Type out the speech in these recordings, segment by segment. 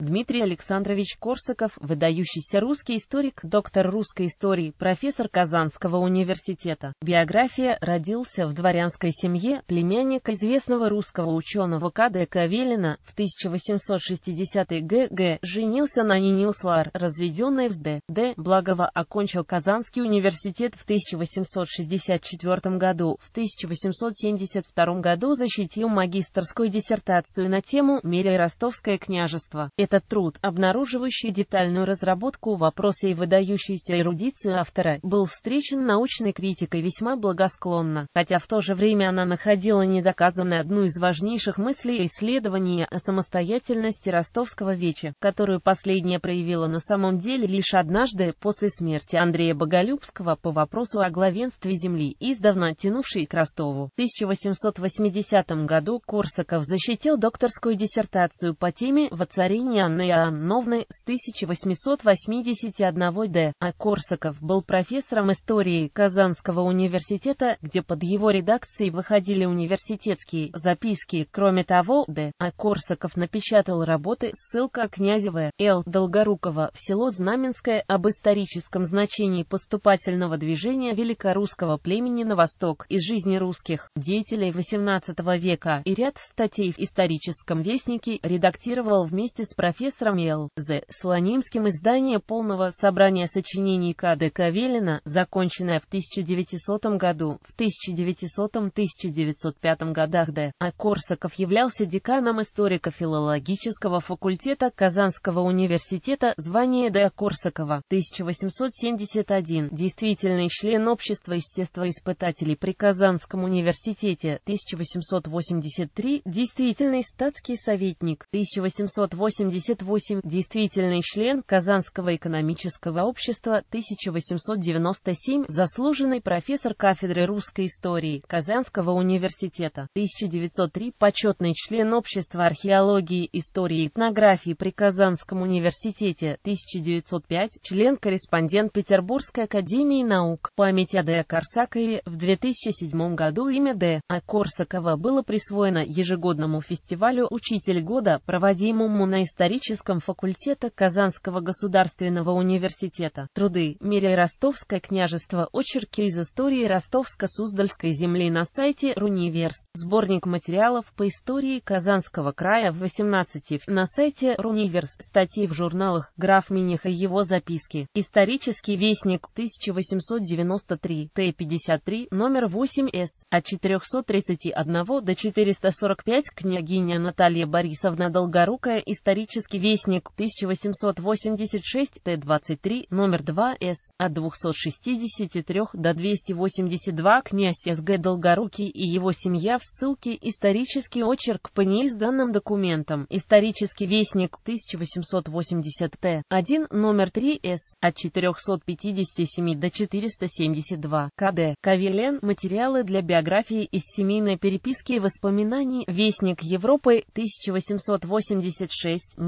Дмитрий Александрович Корсаков, выдающийся русский историк, доктор русской истории, профессор Казанского университета. Биография родился в дворянской семье племянник известного русского ученого К.Д. Кавелина в 1860 г.г. женился на Нине Услар, разведенной в С.Д. Д. Благова, окончил Казанский университет в 1864 году. В 1872 году защитил магистрскую диссертацию на тему «Мерия Ростовское княжество». Это труд, обнаруживающий детальную разработку вопроса и выдающуюся эрудицию автора, был встречен научной критикой весьма благосклонно, хотя в то же время она находила недоказанной одну из важнейших мыслей исследования о самостоятельности ростовского веча, которую последняя проявила на самом деле лишь однажды после смерти Андрея Боголюбского по вопросу о главенстве земли, издавна тянувшей к Ростову. В 1880 году Корсаков защитил докторскую диссертацию по теме «Воцарение Анны Иоанновны с 1881 д. А Корсаков был профессором истории Казанского университета, где под его редакцией выходили университетские записки. Кроме того, д. А Корсаков напечатал работы «Ссылка Князева Л. Долгорукова в село Знаменское об историческом значении поступательного движения великорусского племени на восток из жизни русских деятелей XVIII века» и ряд статей в историческом вестнике редактировал вместе с профессором профессором Л.З. Слонимским издание полного собрания сочинений К.Д. Кавелина, законченное в 1900 году, в 1900-1905 годах Д. А Корсаков являлся деканом историко-филологического факультета Казанского университета, звание Д. А. Корсакова, 1871, действительный член общества естествоиспытателей при Казанском университете, 1883, действительный статский советник, 1880 78, действительный член Казанского экономического общества, 1897, заслуженный профессор кафедры русской истории Казанского университета, 1903, почетный член Общества археологии, истории и этнографии при Казанском университете, 1905, член-корреспондент Петербургской академии наук, память о а Д. Корсакове, в 2007 году имя Д. А. Корсакова было присвоено ежегодному фестивалю «Учитель года», проводимому на истории историческом факультета Казанского государственного университета, труды «Мире Ростовское княжество. Очерки из истории Ростовско-Суздальской земли» на сайте Руниверс, сборник материалов по истории Казанского края в 18 на сайте Руниверс, статьи в журналах «Граф Миних и его записки», «Исторический вестник 1893 Т-53, номер 8С, от 431 до 445 княгиня Наталья Борисовна Долгорукая исторически Исторический вестник 1886 Т-23, номер 2 С, от 263 до 282 князь С.Г. Долгорукий и его семья в ссылке «Исторический очерк по ней с данным документом». Исторический вестник 1880 Т-1, номер 3 С, от 457 до 472 КД. Кавелен. Материалы для биографии из семейной переписки и воспоминаний. Вестник Европы 1886,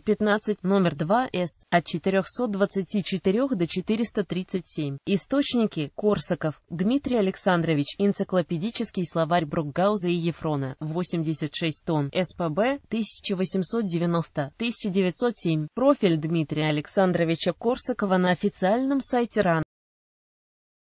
15, номер 2, С, от 424 до 437. Источники Корсаков, Дмитрий Александрович, энциклопедический словарь Брокгауза и Ефрона, 86 тонн, СПБ, 1890-1907. Профиль Дмитрия Александровича Корсакова на официальном сайте РАН.